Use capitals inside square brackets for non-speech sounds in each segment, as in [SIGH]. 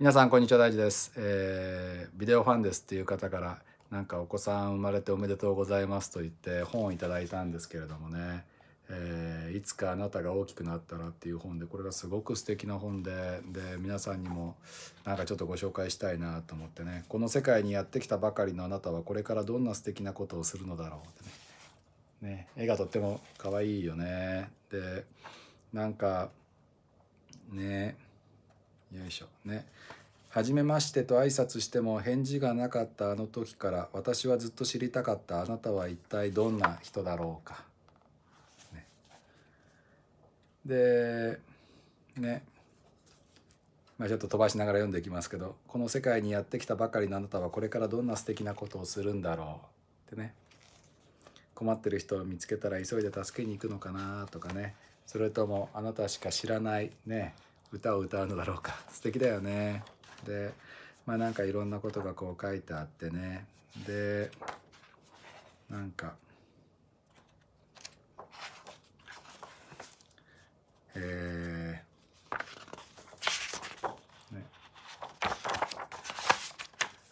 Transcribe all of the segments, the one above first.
皆さんこんにちは大地です、えー、ビデオファンですっていう方からなんかお子さん生まれておめでとうございますと言って本をいただいたんですけれどもね、えー、いつかあなたが大きくなったらっていう本でこれがすごく素敵な本でで皆さんにもなんかちょっとご紹介したいなと思ってねこの世界にやってきたばかりのあなたはこれからどんな素敵なことをするのだろうってねね絵がとっても可愛いよねでなんかねよいしょねはじめましてと挨拶しても返事がなかったあの時から私はずっと知りたかったあなたは一体どんな人だろうか。ね、でねまあ、ちょっと飛ばしながら読んでいきますけど「この世界にやってきたばかりのあなたはこれからどんな素敵なことをするんだろう」ってね困ってる人を見つけたら急いで助けに行くのかなとかねそれともあなたしか知らないね歌を歌うのだろうか素敵だよねでまあなんかいろんなことがこう書いてあってねでなんかえーね、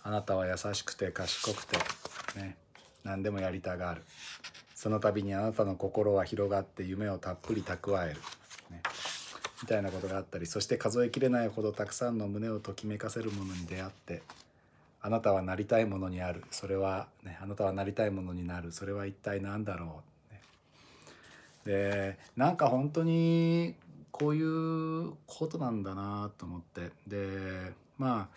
あなたは優しくて賢くて、ね、何でもやりたがるその度にあなたの心は広がって夢をたっぷり蓄えるみたいなことがあったりそして数えきれないほどたくさんの胸をときめかせるものに出会ってあなたはなりたいものにあるそれは、ね、あなたはなりたいものになるそれは一体何だろう、ね、でなんか本当にこういうことなんだなと思ってでまあ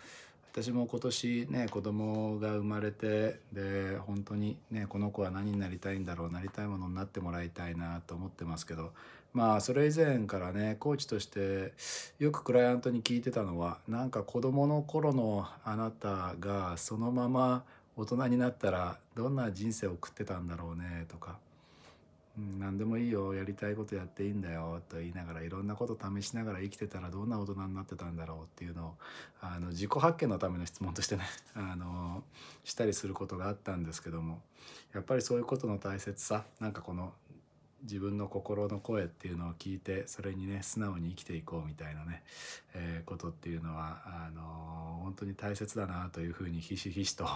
私も今年ね子供が生まれてで本当にねこの子は何になりたいんだろうなりたいものになってもらいたいなと思ってますけどまあそれ以前からねコーチとしてよくクライアントに聞いてたのはなんか子供の頃のあなたがそのまま大人になったらどんな人生を送ってたんだろうねとかうん、何でもいいよやりたいことやっていいんだよと言いながらいろんなこと試しながら生きてたらどんな大人になってたんだろうっていうのをあの自己発見のための質問としてね [LAUGHS] あのしたりすることがあったんですけどもやっぱりそういうことの大切さなんかこの自分の心の声っていうのを聞いてそれにね素直に生きていこうみたいなね、えー、ことっていうのはあの本当に大切だなというふうにひしひしと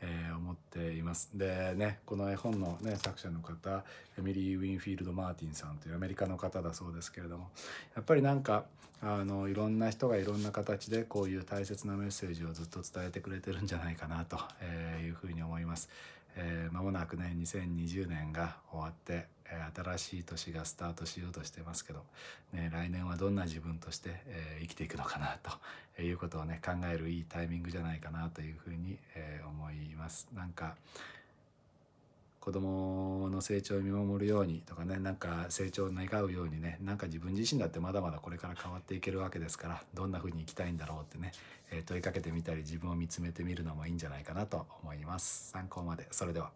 えー、思っています。でね、この絵本の、ね、作者の方、エミリー・ウィンフィールド・マーティンさんというアメリカの方だそうですけれども、やっぱりなんか、あの、いろんな人がいろんな形でこういう大切なメッセージをずっと伝えてくれてるんじゃないかなというふうに思います。えー、もなくね、2020年が終わって、新しい年がスタートしようとしてますけど、ね、来年はどんな自分として、えー、生きていくのかなということをね考えるいいタイミングじゃないかなというふうに、思いますなんか子供の成長を見守るようにとかねなんか成長を願うようにねなんか自分自身だってまだまだこれから変わっていけるわけですからどんな風に生きたいんだろうってね、え問いかけてみたり自分を見つめてみるのもいいんじゃないかなと思います参考までそれでは